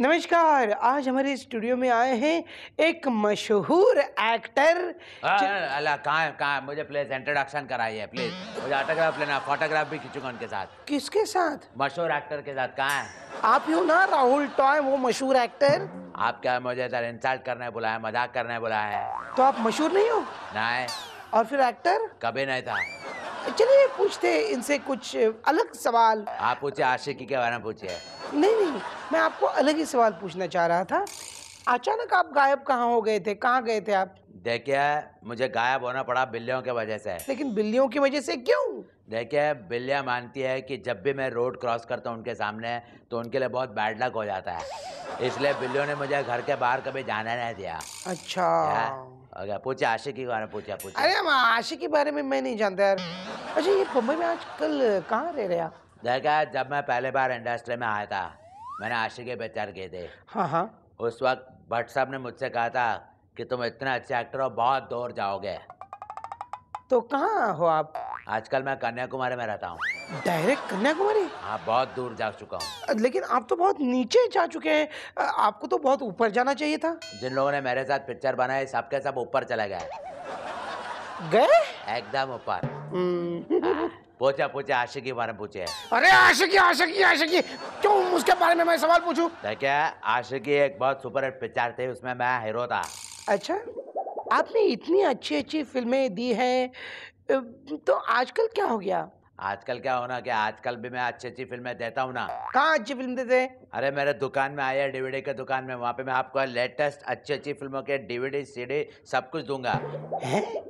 नमस्कार आज हमारे स्टूडियो में आए हैं एक मशहूर एक्टर हाँ, हाँ, अल्लाह कहाँ कहाँ मुझे प्लीज इंट्रोडक्शन कराइए प्लीज मुझे ऑटोग्राफ लेना फोटोग्राफ भी खींचूंगा उनके साथ किसके साथ मशहूर एक्टर के साथ कहाँ है आप यू ना राहुल टॉय वो मशहूर एक्टर आप क्या मुझे सर इंसल्ट करने बुलाया मजाक करने बुलाया है तो आप मशहूर नहीं हो ना और फिर एक्टर कभी नहीं था चलिए पूछते इनसे कुछ अलग सवाल आप पूछे आशिकी के बारे में पूछे नहीं नहीं मैं आपको अलग ही सवाल पूछना चाह रहा था अचानक आप गायब कहाँ हो गए थे कहाँ गए थे आप देखिए मुझे गायब होना पड़ा बिल्लियों के वजह से लेकिन बिल्लियों की वजह से क्यों देखिए बिल्लियाँ मानती है कि जब भी मैं रोड क्रॉस करता हूँ उनके सामने तो उनके लिए बहुत बैड लक हो जाता है इसलिए बिल्लियों ने मुझे घर के बाहर कभी जाने नहीं दिया अच्छा अगर पूछे आशिक के बारे में पूछा पूछा अरे हम आशिक के बारे में मैं नहीं जानता यार अच्छा ये मुंबई में आजकल कहाँ रह रहे देखा जब मैं पहले बार इंडस्ट्री में आया था मैंने आशिक के बेचार किए थे हाँ हाँ उस वक्त भट्ट साहब ने मुझसे कहा था कि तुम इतने अच्छे एक्टर हो बहुत दूर जाओगे तो कहाँ हो आप आजकल मैं कन्याकुमारी में रहता हूँ डायरेक्ट कन्याकुमारी हाँ बहुत दूर जा चुका हूँ लेकिन आप तो बहुत नीचे जा चुके हैं आपको तो बहुत ऊपर जाना चाहिए था जिन लोगों ने मेरे साथ पिक्चर बनाई सबके सब ऊपर चले गए गए एकदम ऊपर हम्म। हाँ, पूछा पूछे आशिकी बारे में पूछे अरे आशिकी आशिकी आशिकी क्यों उसके बारे में मैं सवाल पूछू देखिए आशिकी एक बहुत सुपरहिट पिक्चर थी उसमें मैं हीरो था अच्छा आपने इतनी अच्छी अच्छी फिल्में दी हैं तो आजकल क्या हो गया आजकल क्या होना क्या आजकल भी मैं अच्छी अच्छी फिल्में देता हूँ ना कहाँ अच्छी फिल्म देते हैं अरे मेरे दुकान में आया डीवीडी के दुकान में वहाँ पे मैं आपको लेटेस्ट अच्छी अच्छी फिल्मों के डीवीडी सीडी सब कुछ दूंगा है?